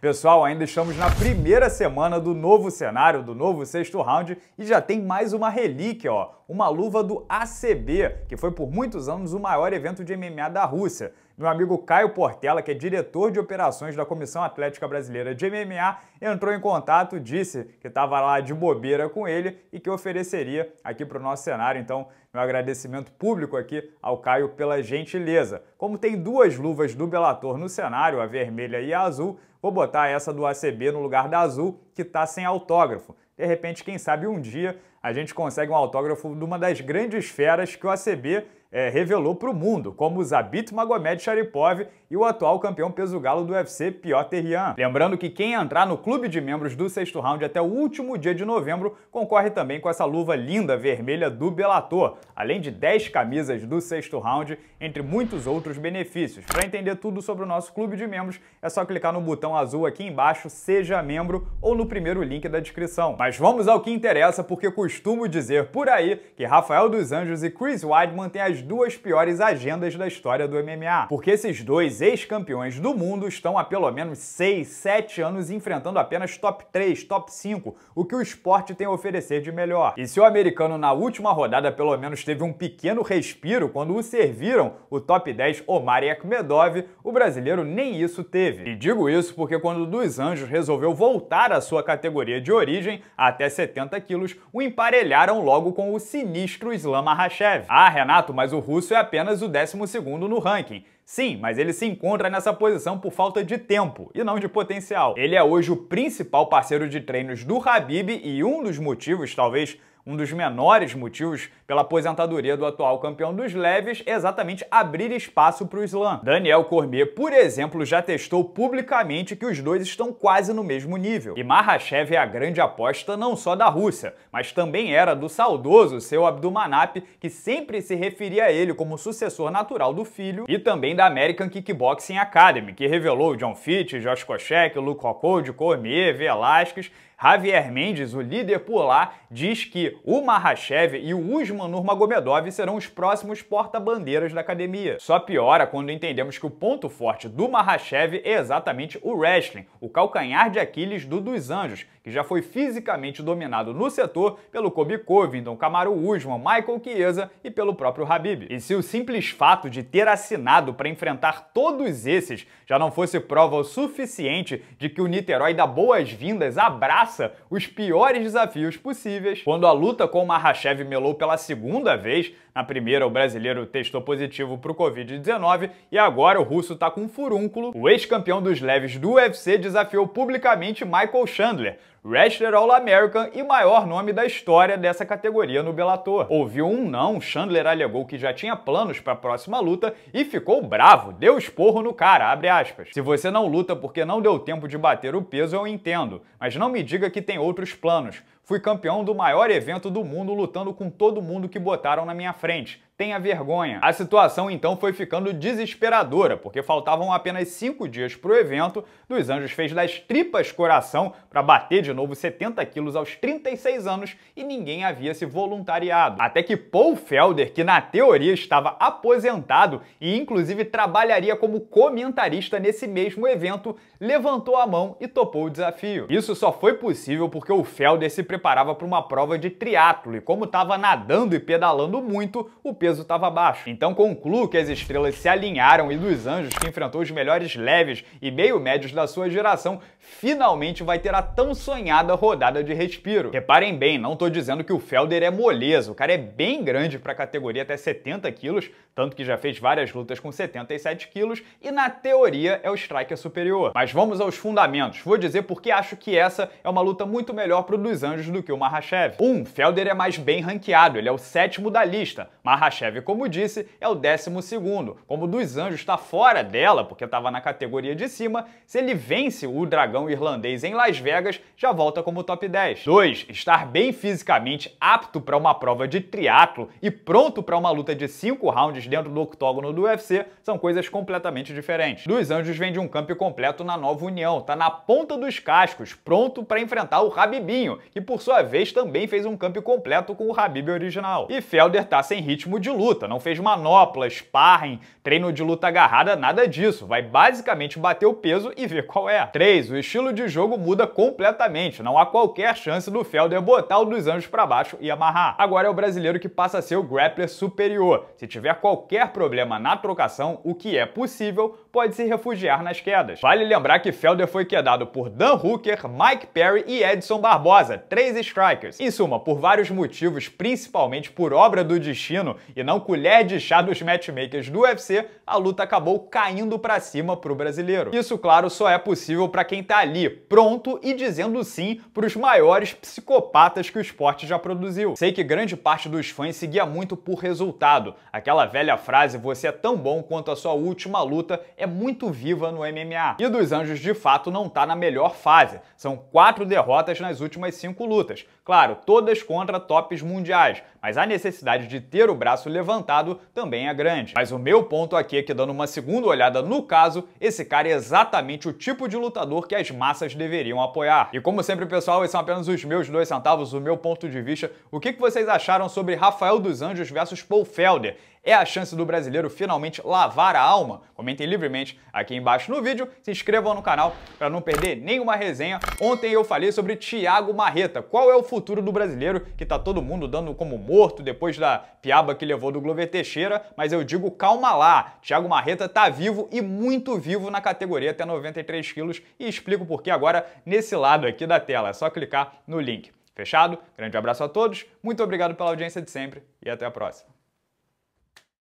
Pessoal, ainda estamos na primeira semana do novo cenário, do novo sexto round, e já tem mais uma relíquia, ó, uma luva do ACB, que foi por muitos anos o maior evento de MMA da Rússia. Meu amigo Caio Portela, que é diretor de operações da Comissão Atlética Brasileira de MMA, entrou em contato, disse que estava lá de bobeira com ele e que ofereceria aqui para o nosso cenário. Então, meu agradecimento público aqui ao Caio pela gentileza. Como tem duas luvas do Bellator no cenário, a vermelha e a azul, Vou botar essa do ACB no lugar da azul, que está sem autógrafo. De repente, quem sabe um dia a gente consegue um autógrafo de uma das grandes feras que o ACB é, revelou para o mundo, como Zabit Magomed Sharipov e o atual campeão peso galo do UFC, Piotr Jan. Lembrando que quem entrar no clube de membros do sexto round até o último dia de novembro concorre também com essa luva linda vermelha do Bellator, além de 10 camisas do sexto round, entre muitos outros benefícios. Para entender tudo sobre o nosso clube de membros, é só clicar no botão azul aqui embaixo, seja membro, ou no primeiro link da descrição. Mas vamos ao que interessa, porque costumo dizer por aí que Rafael dos Anjos e Chris Weidman têm as duas piores agendas da história do MMA, porque esses dois ex-campeões do mundo estão há pelo menos 6, 7 anos enfrentando apenas top 3, top 5, o que o esporte tem a oferecer de melhor. E se o americano na última rodada pelo menos teve um pequeno respiro quando o serviram o top 10 Omar Ekmedov, o brasileiro nem isso teve. E digo isso porque quando o dos Anjos resolveu voltar à sua categoria de origem, até 70 quilos, o emparelharam logo com o sinistro Islam Makhachev. Ah, Renato, mas mas o russo é apenas o 12 no ranking. Sim, mas ele se encontra nessa posição por falta de tempo e não de potencial. Ele é hoje o principal parceiro de treinos do Habib e um dos motivos, talvez, um dos menores motivos pela aposentadoria do atual campeão dos leves é exatamente abrir espaço para o slam. Daniel Cormier, por exemplo, já testou publicamente que os dois estão quase no mesmo nível. E Mahashev é a grande aposta não só da Rússia, mas também era do saudoso seu Abdumanap, que sempre se referia a ele como sucessor natural do filho, e também da American Kickboxing Academy, que revelou John Fitch, Josh Koscheck, Luke Rockhold, Cormier, Velasquez Javier Mendes, o líder por lá, diz que o Mahashev e o Usman Nurmagomedov serão os próximos porta-bandeiras da academia. Só piora quando entendemos que o ponto forte do Mahashev é exatamente o wrestling, o calcanhar de Aquiles do Dos Anjos, que já foi fisicamente dominado no setor pelo Kobe Covington, Camaro Usman, Michael Chiesa e pelo próprio Habib. E se o simples fato de ter assinado para enfrentar todos esses já não fosse prova o suficiente de que o Niterói dá boas-vindas, abraça os piores desafios possíveis, quando a luta com Mahashev melou pela segunda vez na primeira, o brasileiro testou positivo para o Covid-19 e agora o russo está com um furúnculo. O ex-campeão dos leves do UFC desafiou publicamente Michael Chandler, wrestler All-American e maior nome da história dessa categoria no Bellator. Ouviu um não, Chandler alegou que já tinha planos para a próxima luta e ficou bravo, deu esporro no cara, Se você não luta porque não deu tempo de bater o peso, eu entendo, mas não me diga que tem outros planos. Fui campeão do maior evento do mundo lutando com todo mundo que botaram na minha frente tenha vergonha. A situação então foi ficando desesperadora, porque faltavam apenas cinco dias para o evento, Dos Anjos fez das tripas coração para bater de novo 70 quilos aos 36 anos e ninguém havia se voluntariado. Até que Paul Felder, que na teoria estava aposentado e inclusive trabalharia como comentarista nesse mesmo evento, levantou a mão e topou o desafio. Isso só foi possível porque o Felder se preparava para uma prova de triatlo e como estava nadando e pedalando muito, o peso peso estava baixo. Então concluo que as estrelas se alinharam e Luiz anjos, que enfrentou os melhores leves e meio-médios da sua geração, finalmente vai ter a tão sonhada rodada de respiro. Reparem bem, não estou dizendo que o Felder é moleza, o cara é bem grande para a categoria até 70 quilos, tanto que já fez várias lutas com 77 quilos e na teoria é o striker superior. Mas vamos aos fundamentos, vou dizer porque acho que essa é uma luta muito melhor para o Luiz anjos do que o Mahashev. Um, Felder é mais bem ranqueado, ele é o sétimo da lista. Mahashev Chevy, como disse, é o 12 segundo. Como o dos Anjos está fora dela, porque estava na categoria de cima, se ele vence o dragão irlandês em Las Vegas, já volta como top 10. 2. Estar bem fisicamente apto para uma prova de triatlo e pronto para uma luta de 5 rounds dentro do octógono do UFC são coisas completamente diferentes. Dos Anjos vem de um campo completo na Nova União, tá na ponta dos cascos, pronto para enfrentar o Rabibinho, que por sua vez também fez um campo completo com o Rabib original. E Felder tá sem ritmo de de luta, não fez manopla, sparring, treino de luta agarrada, nada disso. Vai basicamente bater o peso e ver qual é. 3. O estilo de jogo muda completamente, não há qualquer chance do Felder botar o dos anjos para baixo e amarrar. Agora é o brasileiro que passa a ser o grappler superior. Se tiver qualquer problema na trocação, o que é possível, pode se refugiar nas quedas. Vale lembrar que Felder foi quedado por Dan Hooker, Mike Perry e Edson Barbosa, três strikers. Em suma, por vários motivos, principalmente por obra do destino e não colher de chá dos matchmakers do UFC, a luta acabou caindo para cima pro brasileiro. Isso, claro, só é possível para quem tá ali, pronto e dizendo sim pros maiores psicopatas que o esporte já produziu. Sei que grande parte dos fãs seguia muito por resultado. Aquela velha frase, você é tão bom quanto a sua última luta, é muito viva no MMA. E dos Anjos, de fato, não tá na melhor fase. São quatro derrotas nas últimas cinco lutas. Claro, todas contra tops mundiais, mas a necessidade de ter o braço braço levantado também é grande. Mas o meu ponto aqui é que, dando uma segunda olhada no caso, esse cara é exatamente o tipo de lutador que as massas deveriam apoiar. E como sempre, pessoal, esses são apenas os meus dois centavos, o meu ponto de vista. O que vocês acharam sobre Rafael dos Anjos versus Paul Felder? É a chance do brasileiro finalmente lavar a alma? Comentem livremente aqui embaixo no vídeo, se inscrevam no canal para não perder nenhuma resenha. Ontem eu falei sobre Thiago Marreta. Qual é o futuro do brasileiro que tá todo mundo dando como morto depois da piaba que levou do Glover Teixeira, mas eu digo calma lá. Thiago Marreta tá vivo e muito vivo na categoria até 93 quilos e explico por que agora nesse lado aqui da tela. É só clicar no link. Fechado? Grande abraço a todos, muito obrigado pela audiência de sempre e até a próxima.